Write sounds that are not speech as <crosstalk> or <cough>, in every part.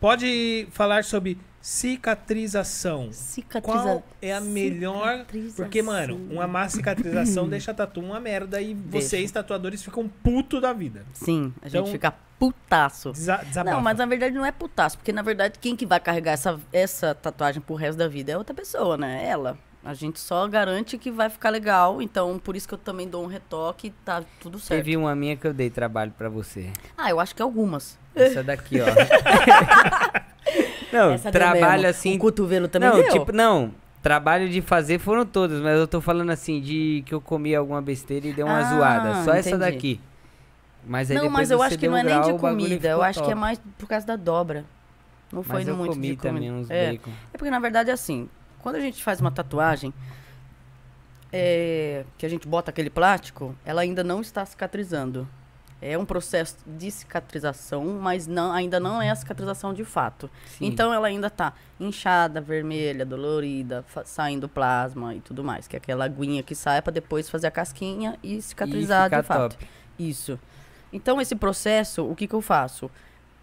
Pode falar sobre cicatrização. Cicatrização. Qual é a melhor? Porque, mano, uma má cicatrização <clears throat> deixa a tatu uma merda e deixa. vocês, tatuadores, ficam puto da vida. Sim, a então, gente fica putaço. Desa desabafa. Não, mas na verdade não é putaço, porque na verdade quem que vai carregar essa, essa tatuagem pro resto da vida é outra pessoa, né? Ela. A gente só garante que vai ficar legal, então por isso que eu também dou um retoque, tá tudo certo. Teve uma minha que eu dei trabalho para você. Ah, eu acho que algumas. Essa daqui, ó. <laughs> não, Essa trabalho assim. O cotovelo também não, deu. Tipo, não, trabalho de fazer foram todas, mas eu tô falando assim de que eu comi alguma besteira e deu uma ah, zoada. Só entendi. essa daqui. Mas aí não, mas eu acho que não é grau, nem de comida, eu acho top. que é mais por causa da dobra. Não mas foi muito de comida. Também uns é. Bacon. é porque na verdade assim, quando a gente faz uma tatuagem, é, que a gente bota aquele plástico, ela ainda não está cicatrizando. É um processo de cicatrização, mas não, ainda não é a cicatrização de fato. Sim. Então ela ainda está inchada, vermelha, dolorida, saindo plasma e tudo mais, que é aquela aguinha que sai para depois fazer a casquinha e cicatrizar e de fato. Top. Isso. Então esse processo, o que que eu faço?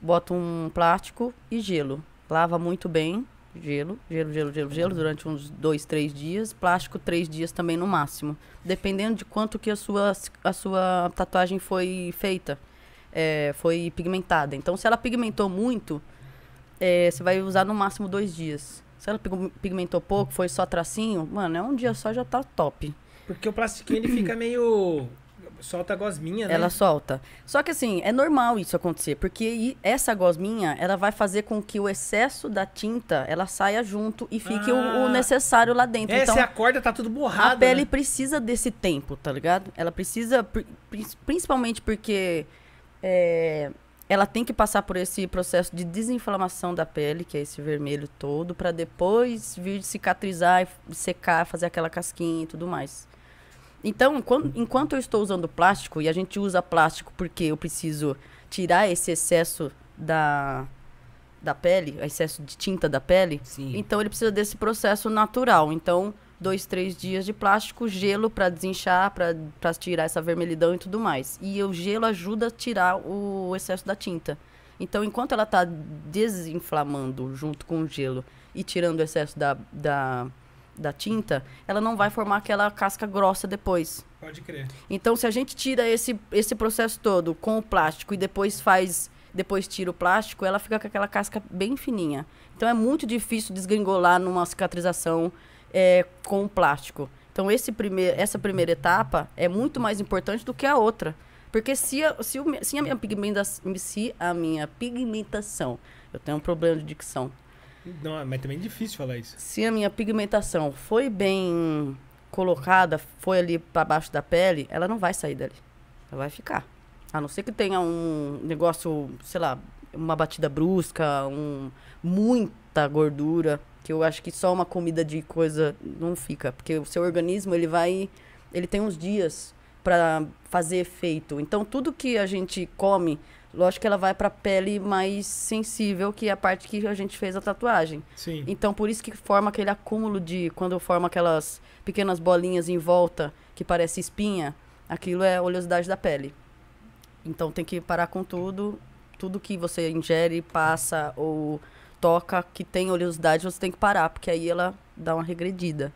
Boto um plástico e gelo. Lava muito bem, Gelo, gelo, gelo, gelo, gelo, durante uns dois, três dias. Plástico, três dias também no máximo. Dependendo de quanto que a sua, a sua tatuagem foi feita, é, foi pigmentada. Então, se ela pigmentou muito, é, você vai usar no máximo dois dias. Se ela pigmentou pouco, foi só tracinho, mano, é um dia só já tá top. Porque o plástico ele fica meio solta a gosminha, né? Ela solta. Só que assim, é normal isso acontecer, porque essa gosminha, ela vai fazer com que o excesso da tinta, ela saia junto e fique ah. o, o, ah. necessário lá dentro. Então, é, então, se acorda, tá tudo borrado. A pele né? precisa desse tempo, tá ligado? Ela precisa, principalmente porque é, ela tem que passar por esse processo de desinflamação da pele, que é esse vermelho todo, para depois vir cicatrizar, secar, fazer aquela casquinha e tudo mais. Então, enquanto, enquanto eu estou usando plástico, e a gente usa plástico porque eu preciso tirar esse excesso da, da pele, excesso de tinta da pele, Sim. então ele precisa desse processo natural. Então, dois, três dias de plástico, gelo para desinchar, para tirar essa vermelhidão e tudo mais. E o gelo ajuda a tirar o excesso da tinta. Então, enquanto ela está desinflamando junto com o gelo e tirando o excesso da, da da tinta, ela não vai formar aquela casca grossa depois. Pode crer. Então, se a gente tira esse, esse processo todo com o plástico e depois faz depois tira o plástico, ela fica com aquela casca bem fininha. Então é muito difícil desgringolar numa cicatrização é, com o plástico. Então esse primeir, essa primeira etapa é muito mais importante do que a outra. Porque se a, se, o, se a minha pigmentação, se a minha pigmentação, eu tenho um problema de dicção, não, ah, mas também é difícil falar isso. Se a minha pigmentação foi bem colocada, foi ali para baixo da pele, ela não vai sair dali. Ela vai ficar. A não ser que tenha um negócio, sei lá, uma batida brusca, um, muita gordura, que eu acho que só uma comida de coisa não fica, porque o seu organismo ele vai, ele tem uns dias para fazer efeito. Então tudo que a gente come Lógico que ela vai para pele mais sensível, que é a parte que a gente fez a tatuagem. Sim. Então, por isso que forma aquele acúmulo de quando forma aquelas pequenas bolinhas em volta que parece espinha, aquilo é oleosidade da pele. Então, tem que parar com tudo, tudo que você ingere, passa ou toca que tem oleosidade, você tem que parar, porque aí ela dá uma regredida.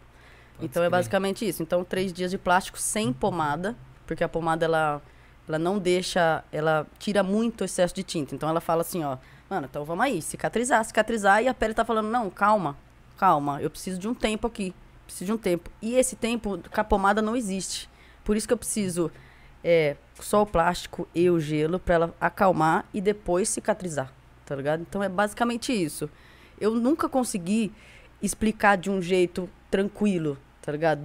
Pode então, é crer. é basicamente isso. Então, três dias de plástico sem pomada, porque a pomada ela ela não deixa, ela tira muito o excesso de tinta. Então ela fala assim, ó, mano, então vamos aí, cicatrizar, cicatrizar. E a pele tá falando, não, calma, calma, eu preciso de um tempo aqui, preciso de um tempo. E esse tempo, com a pomada não existe. Por isso que eu preciso é, só o plástico e o gelo para ela acalmar e depois cicatrizar, tá ligado? Então é basicamente isso. Eu nunca consegui explicar de um jeito tranquilo, tá ligado?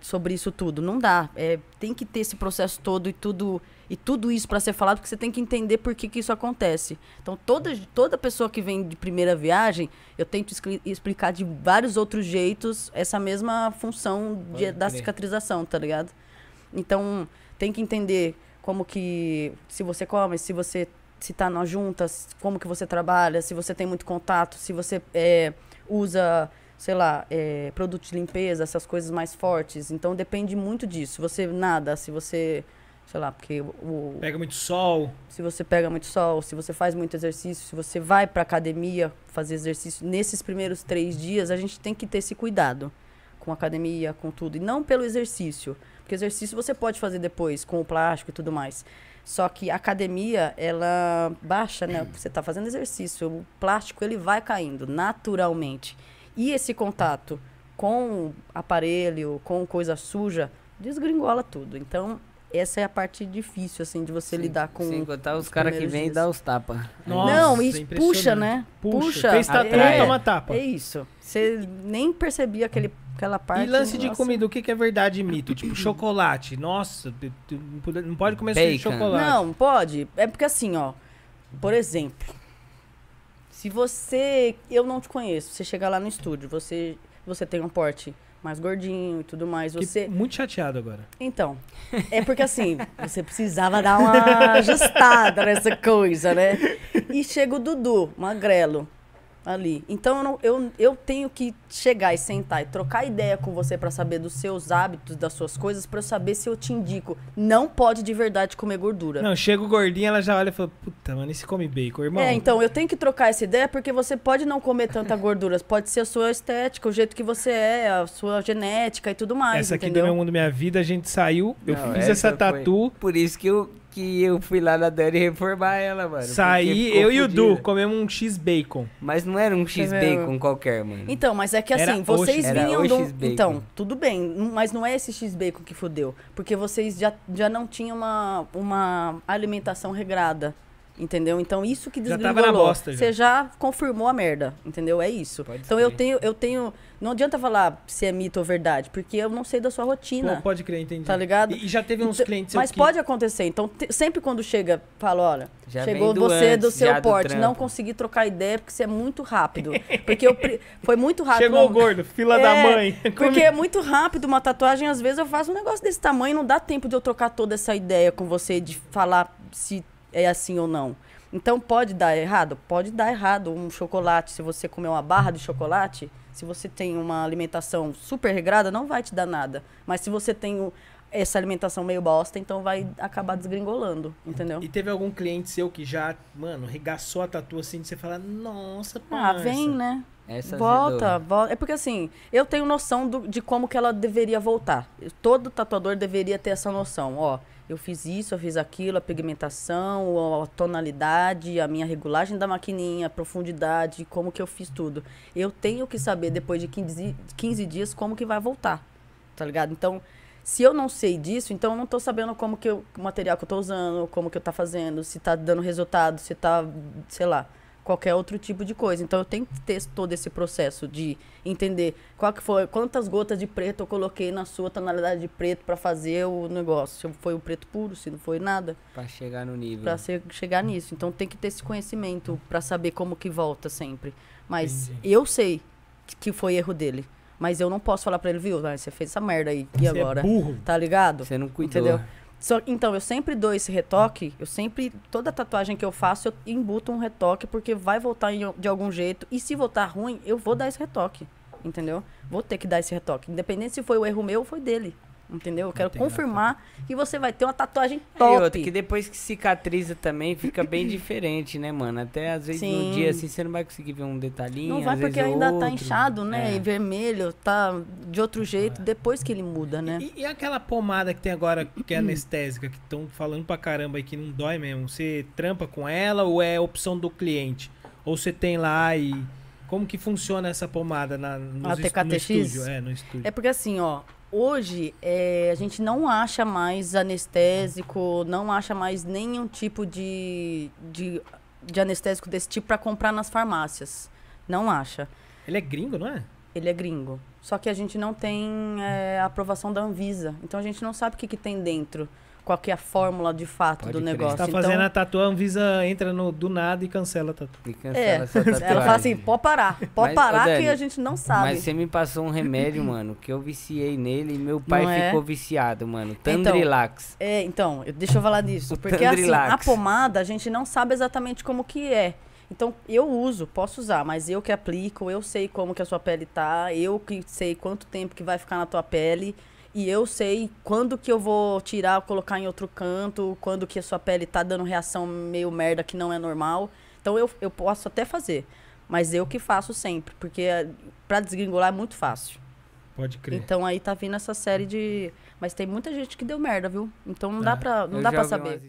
Sobre isso tudo. Não dá. É, tem que ter esse processo todo e tudo e tudo isso para ser falado, porque você tem que entender por que, que isso acontece. Então, toda, toda pessoa que vem de primeira viagem, eu tento explicar de vários outros jeitos essa mesma função de, da cicatrização, tá ligado? Então, tem que entender como que se você come, se você se tá na junta, como que você trabalha, se você tem muito contato, se você é, usa sei lá, é, produto de limpeza, essas coisas mais fortes. Então depende muito disso. Se você nada, se você, sei lá, porque o pega muito sol. Se você pega muito sol, se você faz muito exercício, se você vai para academia fazer exercício nesses primeiros três dias, a gente tem que ter esse cuidado com academia, com tudo e não pelo exercício, porque exercício você pode fazer depois com o plástico e tudo mais. Só que a academia, ela baixa, né? Hum. Você está fazendo exercício, o plástico ele vai caindo naturalmente. E esse contato com aparelho, com coisa suja, desgringola tudo. Então, essa é a parte difícil, assim, de você sim, lidar com. Sem contar tá os, os caras que vêm e dá os tapas. Não, é isso puxa, né? Puxa. puxa. Fez tá atrás, é, toma tapa. É isso. Você nem percebia aquele, aquela parte. E lance de nossa. comida, o que, que é verdade e mito? tipo, chocolate. Nossa, não pode comer sem chocolate. Não, pode. É porque assim, ó. Por exemplo, se você, eu não te conheço, você chega lá no estúdio, você, você tem um porte mais gordinho e tudo mais, Fiquei você muito chateado agora. Então, é porque assim, <laughs> você precisava dar uma ajustada nessa coisa, né? E chega o Dudu, magrelo ali. Então não, eu, eu tenho que chegar e sentar e trocar ideia com você para saber dos seus hábitos, das suas coisas, para eu saber se eu te indico. Não pode de verdade comer gordura. Não, chega o gordinho, ela já olha e fala: "Puta, mano, esse come bacon, irmão". É, então eu tenho que trocar essa ideia porque você pode não comer tanta gordura, pode ser a sua estética, o jeito que você é, a sua genética e tudo mais, Essa aqui entendeu? do meu mundo, minha vida, a gente saiu, eu não, fiz essa, essa tatu. Foi... Por isso que eu que eu fui lá na Dani reformar ela, mano. Saí, eu e o Du comemos um X-Bacon. Mas não era um X-Bacon qualquer, mano. Então, mas é que assim, era vocês o vinham do... Então, tudo bem, mas não é esse X-Bacon que fodeu. Porque vocês já, já não tinham uma, uma alimentação regrada. Entendeu? Então, isso que desgringolou. Já tava na bosta, já. Você já confirmou a merda, entendeu? É isso. Pode então, ser. eu tenho, eu tenho... Não adianta falar se é mito ou verdade, porque eu não sei da sua rotina. Pô, pode crer, entendi. Tá ligado? E, e já teve uns então, clientes... Mas que... pode acontecer. Então, te, sempre quando chega, fala, olha, já chegou do você antes, do seu porte, do não consegui trocar ideia porque você é muito rápido. Porque eu... Foi muito rápido. Chegou o gordo, fila é, da mãe. Porque é muito rápido uma tatuagem. Às vezes eu faço um negócio desse tamanho, não dá tempo de eu trocar toda essa ideia com você, de falar se é assim ou não. Então pode dar errado? Pode dar errado um chocolate. Se você comer uma barra de chocolate, se você tem uma alimentação super regrada, não vai te dar nada. Mas se você tem essa alimentação meio bosta, então vai acabar desgringolando, entendeu? E teve algum cliente seu que já, mano, regaçou a tatu assim de você falar, nossa, parça. Ah, vem, né? Essa é volta, volta. É porque assim, eu tenho noção do, de como que ela deveria voltar. Todo tatuador deveria ter essa noção, ó eu fiz isso, eu fiz aquilo, a pigmentação, a tonalidade, a minha regulagem da maquininha, a profundidade, como que eu fiz tudo. Eu tenho que saber depois de 15, 15 dias como que vai voltar, tá ligado? Então, se eu não sei disso, então eu não estou sabendo como que eu, o material que eu estou usando, como que eu tá fazendo, se está dando resultado, se está sei lá qualquer outro tipo de coisa. Então eu tenho que ter todo esse processo de entender qual que foi, quantas gotas de preto eu coloquei na sua tonalidade de preto para fazer o negócio. Se foi o preto puro, se não foi nada. Para chegar no nível. Para chegar nisso. Então tem que ter esse conhecimento para saber como que volta sempre. Mas Entendi. eu sei que foi erro dele. Mas eu não posso falar para ele, viu? Ah, você fez essa merda aí. E você é agora? É burro. Tá ligado? Você não cuidou. Entendeu? So, então, eu sempre dou esse retoque, eu sempre, toda tatuagem que eu faço, eu embuto um retoque, porque vai voltar em, de algum jeito, e se voltar ruim, eu vou dar esse retoque, entendeu? Vou ter que dar esse retoque, independente se foi o erro meu ou foi dele. Entendeu? Eu quero confirmar que você vai ter uma tatuagem top. E outra, que depois que cicatriza também fica bem <coughs> diferente, né, mano? Até às vezes Sim. no dia assim você não vai conseguir ver um detalhinho. Não vai porque ainda tá outro. tá inchado, né? É. E vermelho, tá de outro jeito, é. depois que ele muda, né? E, e, aquela pomada que tem agora, que é hum. anestésica, que estão falando pra caramba aí que não dói mesmo. Você trampa com ela ou é opção do cliente? Ou você tem lá e. Como que funciona essa pomada na, nos no estúdio? É, no estúdio. É porque assim, ó, hoje é, a gente não acha mais anestésico, não acha mais nenhum tipo de, de, de anestésico desse tipo para comprar nas farmácias. Não acha. Ele é gringo, não é? Ele é gringo. Só que a gente não tem é, aprovação da Anvisa. Então a gente não sabe o que, que tem dentro qual que é a fórmula de fato Pode do crer. negócio. Você tá então, fazendo a tatuagem, visa entra no, do nada e cancela a tatuagem. E cancela é, essa tatuagem. Ela fala assim, pode parar, pode mas, parar Dani, que a gente não sabe. Mas você me passou um remédio, mano, que eu viciei nele e meu pai não é? ficou é? viciado, mano. Então, Tandrilax. Então, é, então, deixa eu falar disso. <laughs> porque assim, a pomada a gente não sabe exatamente como que é. Então, eu uso, posso usar, mas eu que aplico, eu sei como que a sua pele tá, eu que sei quanto tempo que vai ficar na tua pele. E eu sei quando que eu vou tirar, colocar em outro canto, quando que a sua pele tá dando reação meio merda que não é normal. Então eu, eu posso até fazer. Mas eu que faço sempre, porque eh, para desgringolar é muito fácil. Pode crer. Então aí tá vindo essa série de. Mas tem muita gente que deu merda, viu? Então não tá. dá pra, não eu dá para saber.